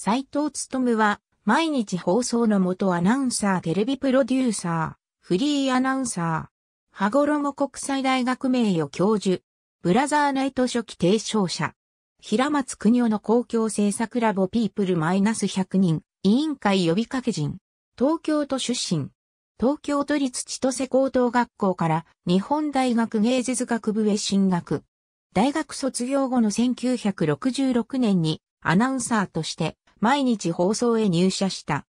斎藤むは、毎日放送の元アナウンサー、テレビプロデューサー、フリーアナウンサー、羽衣国際大学名誉教授、ブラザーナイト初期提唱者、平松国夫の公共政策ラボピープルマイナス100人、委員会呼びかけ人、東京都出身、東京都立千歳高等学校から日本大学芸術学部へ進学。大学卒業後の1966年にアナウンサーとして毎日放送へ入社した。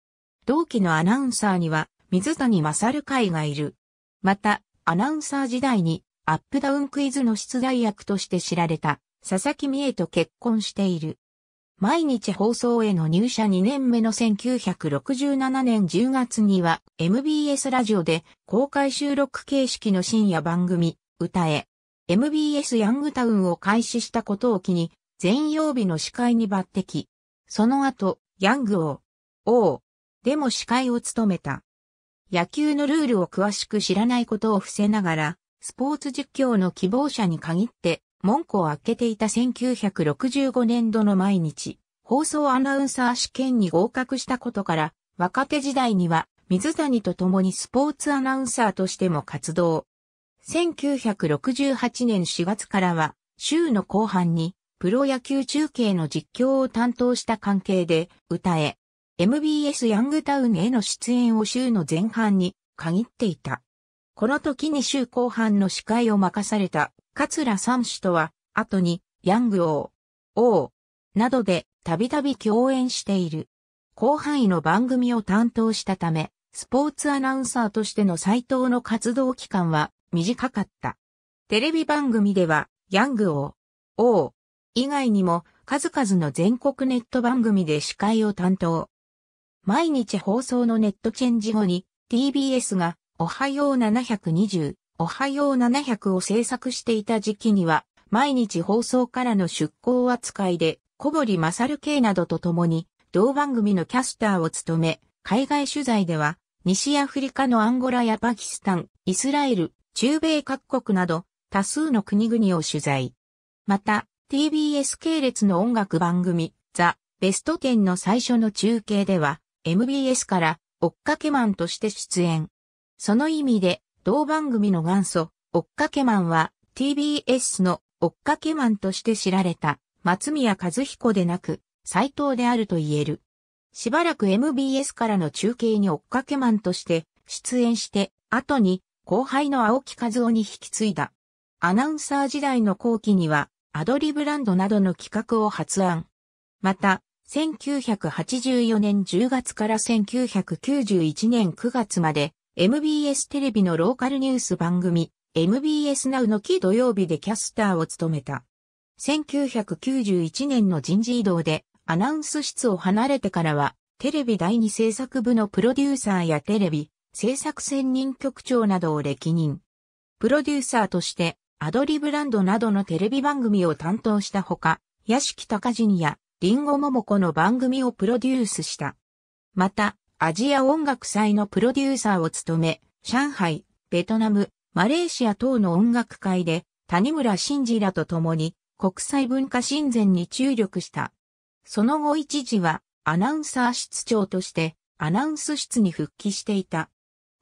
同期のアナウンサーには水谷勝会がいる。また、アナウンサー時代にアップダウンクイズの出題役として知られた佐々木美恵と結婚している。毎日放送への入社2年目の1967年10月には MBS ラジオで公開収録形式の深夜番組歌え MBS ヤングタウンを開始したことを機に全曜日の司会に抜擢。その後、ヤング王、王、でも司会を務めた。野球のルールを詳しく知らないことを伏せながら、スポーツ実況の希望者に限って、門戸を開けていた1965年度の毎日、放送アナウンサー試験に合格したことから、若手時代には水谷と共にスポーツアナウンサーとしても活動。1968年4月からは、週の後半にプロ野球中継の実況を担当した関係で、歌え、MBS ヤングタウンへの出演を週の前半に限っていた。この時に週後半の司会を任された、桂三氏とは、後に、ヤング王、王、などで、たびたび共演している。広範囲の番組を担当したため、スポーツアナウンサーとしての斎藤の活動期間は短かった。テレビ番組では、ヤング王、王、以外にも数々の全国ネット番組で司会を担当。毎日放送のネットチェンジ後に TBS がおはよう720、おはよう700を制作していた時期には毎日放送からの出向扱いで小堀勝慶などと共に同番組のキャスターを務め、海外取材では西アフリカのアンゴラやパキスタン、イスラエル、中米各国など多数の国々を取材。また、TBS 系列の音楽番組、ザ・ベスト10の最初の中継では、MBS から追っかけマンとして出演。その意味で、同番組の元祖、追っかけマンは、TBS の追っかけマンとして知られた、松宮和彦でなく、斎藤であると言える。しばらく MBS からの中継に追っかけマンとして出演して、後に後輩の青木和夫に引き継いだ。アナウンサー時代の後期にはアドリブランドなどの企画を発案。また、1984年10月から1991年9月まで MBS テレビのローカルニュース番組 MBS Now の木土曜日でキャスターを務めた。1991年の人事異動でアナウンス室を離れてからはテレビ第二制作部のプロデューサーやテレビ制作専任局長などを歴任。プロデューサーとしてアドリブランドなどのテレビ番組を担当したほか、屋敷隆人やリンゴ桃子の番組をプロデュースした。また、アジア音楽祭のプロデューサーを務め、上海、ベトナム、マレーシア等の音楽会で、谷村新司らと共に国際文化親善に注力した。その後一時はアナウンサー室長としてアナウンス室に復帰していた。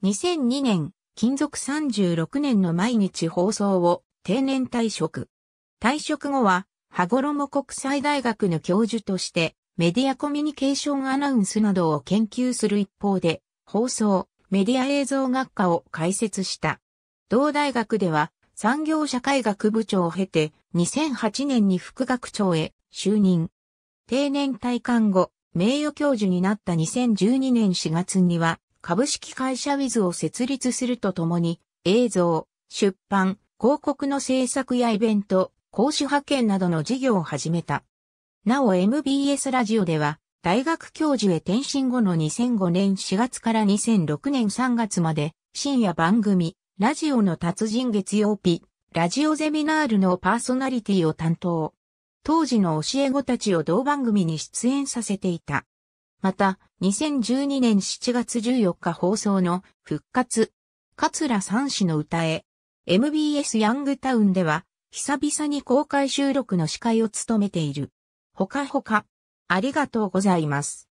2002年、勤続36年の毎日放送を定年退職。退職後は、羽衣国際大学の教授として、メディアコミュニケーションアナウンスなどを研究する一方で、放送、メディア映像学科を開設した。同大学では、産業社会学部長を経て、2008年に副学長へ就任。定年退官後、名誉教授になった2012年4月には、株式会社ウィズを設立するとともに、映像、出版、広告の制作やイベント、講師派遣などの事業を始めた。なお MBS ラジオでは、大学教授へ転身後の2005年4月から2006年3月まで、深夜番組、ラジオの達人月曜日、ラジオゼミナールのパーソナリティを担当。当時の教え子たちを同番組に出演させていた。また、2012年7月14日放送の、復活、桂三氏の歌へ、MBS ヤングタウンでは、久々に公開収録の司会を務めている。ほかほか、ありがとうございます。